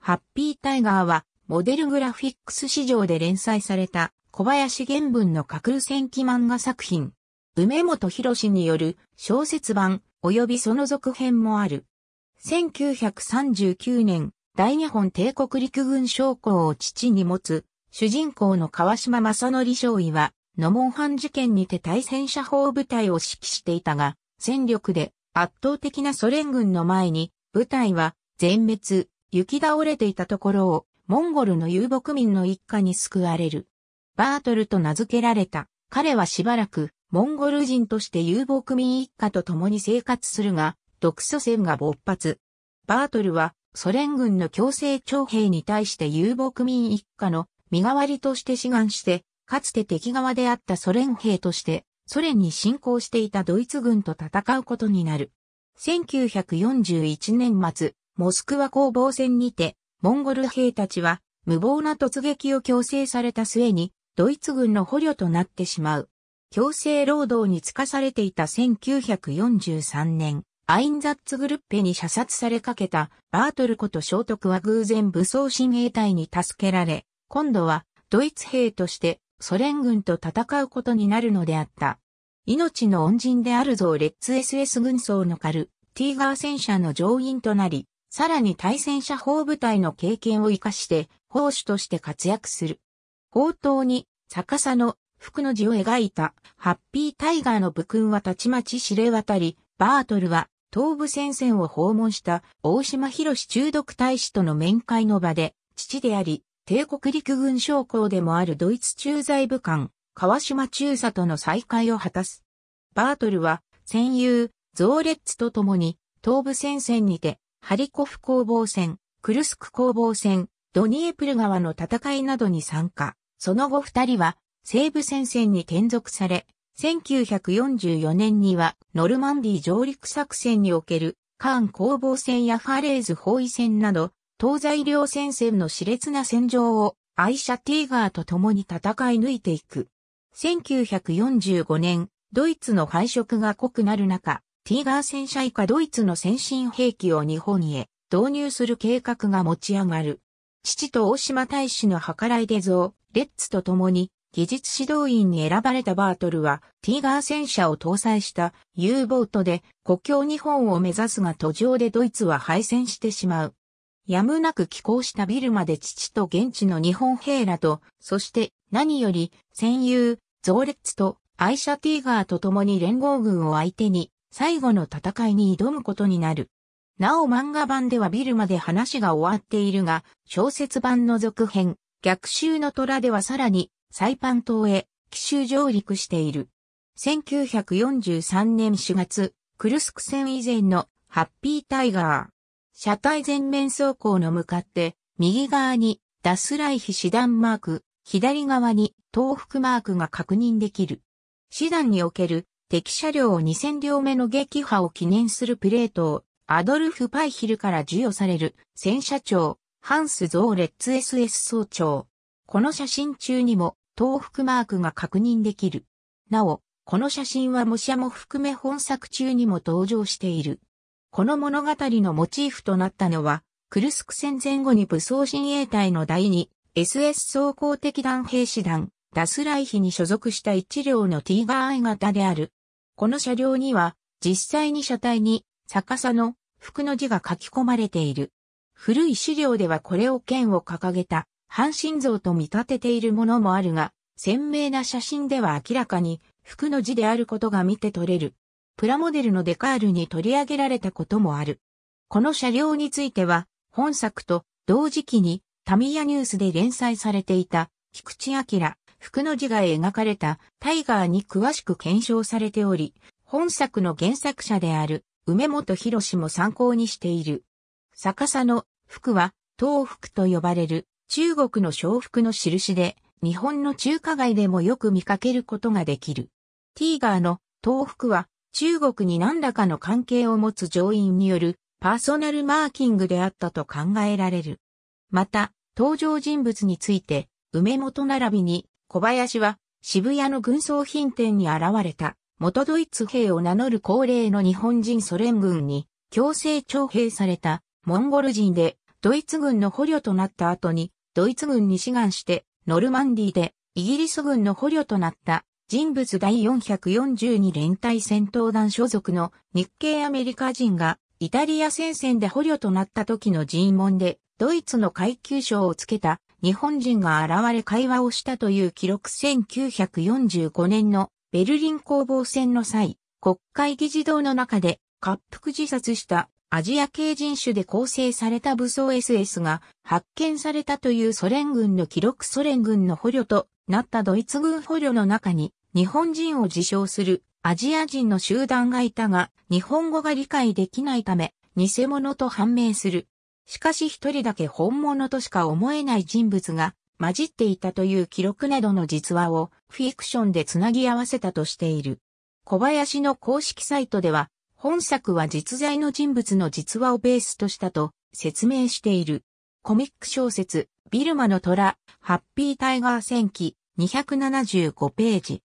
ハッピータイガーは、モデルグラフィックス市場で連載された小林原文の架空戦記漫画作品。梅本博による小説版及びその続編もある。1939年、大日本帝国陸軍将校を父に持つ、主人公の川島正則少尉は、ノモンハン事件にて対戦車砲部隊を指揮していたが、戦力で圧倒的なソ連軍の前に、部隊は全滅、雪倒れていたところを、モンゴルの遊牧民の一家に救われる。バートルと名付けられた。彼はしばらく、モンゴル人として遊牧民一家と共に生活するが、独ソ戦が勃発。バートルは、ソ連軍の強制徴兵に対して遊牧民一家の身代わりとして志願して、かつて敵側であったソ連兵として、ソ連に侵攻していたドイツ軍と戦うことになる。1941年末、モスクワ攻防戦にて、モンゴル兵たちは無謀な突撃を強制された末に、ドイツ軍の捕虜となってしまう。強制労働に付かされていた1943年、アインザッツグルッペに射殺されかけたバートルこと聖徳は偶然武装親衛隊に助けられ、今度はドイツ兵としてソ連軍と戦うことになるのであった。命の恩人であるぞレッツ SS 軍曹のカル、ティーガー戦車の乗員となり、さらに対戦車砲部隊の経験を活かして、砲手として活躍する。砲塔に逆さの服の字を描いたハッピータイガーの武君はたちまち知れ渡り、バートルは東部戦線を訪問した大島博中毒大使との面会の場で、父であり、帝国陸軍将校でもあるドイツ駐在武官、川島中佐との再会を果たす。バートルは、戦友、ゾーレッツと共に、東部戦線にて、ハリコフ攻防戦、クルスク攻防戦、ドニエプル川の戦いなどに参加。その後二人は西部戦線に転属され、1944年にはノルマンディ上陸作戦におけるカーン攻防戦やファレーズ包囲戦など、東西両戦線の熾烈な戦場をアイシャ・ティーガーと共に戦い抜いていく。1945年、ドイツの敗色が濃くなる中、ティーガー戦車以下ドイツの先進兵器を日本へ導入する計画が持ち上がる。父と大島大使の計らいで像、レッツと共に技術指導員に選ばれたバートルは、ティーガー戦車を搭載した U ボートで国境日本を目指すが途上でドイツは敗戦してしまう。やむなく寄港したビルまで父と現地の日本兵らと、そして何より戦友、ゾーレッツと愛車ティーガーと共に連合軍を相手に最後の戦いに挑むことになる。なお漫画版ではビルまで話が終わっているが、小説版の続編、逆襲の虎ではさらに、サイパン島へ、奇襲上陸している。1943年4月、クルスク戦以前のハッピータイガー。車体全面走行の向かって、右側にダスライヒ師団マーク、左側に東北マークが確認できる。師団における敵車両2000両目の撃破を記念するプレートを、アドルフ・パイヒルから授与される、戦車長、ハンス・ゾーレッツ SS 総長。この写真中にも、東北マークが確認できる。なお、この写真は模写も含め本作中にも登場している。この物語のモチーフとなったのは、クルスク戦前後に武装親衛隊の第2、SS 総攻敵弾兵士団、ダスライヒに所属した一両のティーガーアイ型である、この車両には、実際に車体に逆さの服の字が書き込まれている。古い資料ではこれを剣を掲げた半身像と見立てているものもあるが、鮮明な写真では明らかに服の字であることが見て取れる。プラモデルのデカールに取り上げられたこともある。この車両については、本作と同時期にタミヤニュースで連載されていた菊池明福の字が描かれたタイガーに詳しく検証されており、本作の原作者である梅本博士も参考にしている。逆さの服は東服と呼ばれる中国の小服の印で日本の中華街でもよく見かけることができる。ティーガーの東服は中国に何らかの関係を持つ乗員によるパーソナルマーキングであったと考えられる。また、登場人物について、梅本並びに小林は渋谷の軍装品店に現れた元ドイツ兵を名乗る高齢の日本人ソ連軍に強制徴兵されたモンゴル人でドイツ軍の捕虜となった後にドイツ軍に志願してノルマンディでイギリス軍の捕虜となった人物第442連隊戦闘団所属の日系アメリカ人がイタリア戦線で捕虜となった時の尋問でドイツの階級賞をつけた日本人が現れ会話をしたという記録1945年のベルリン攻防戦の際、国会議事堂の中で滑覆自殺したアジア系人種で構成された武装 SS が発見されたというソ連軍の記録ソ連軍の捕虜となったドイツ軍捕虜の中に日本人を自称するアジア人の集団がいたが日本語が理解できないため偽物と判明する。しかし一人だけ本物としか思えない人物が混じっていたという記録などの実話をフィクションでつなぎ合わせたとしている。小林の公式サイトでは、本作は実在の人物の実話をベースとしたと説明している。コミック小説、ビルマの虎、ハッピータイガー戦記、275ページ。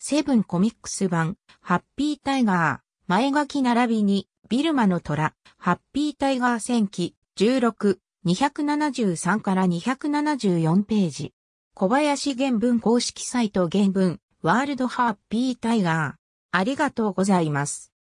セブンコミックス版、ハッピータイガー、前書き並びに、ビルマの虎、ハッピータイガー戦記、16、273から274ページ。小林原文公式サイト原文、ワールドハッピータイガー。ありがとうございます。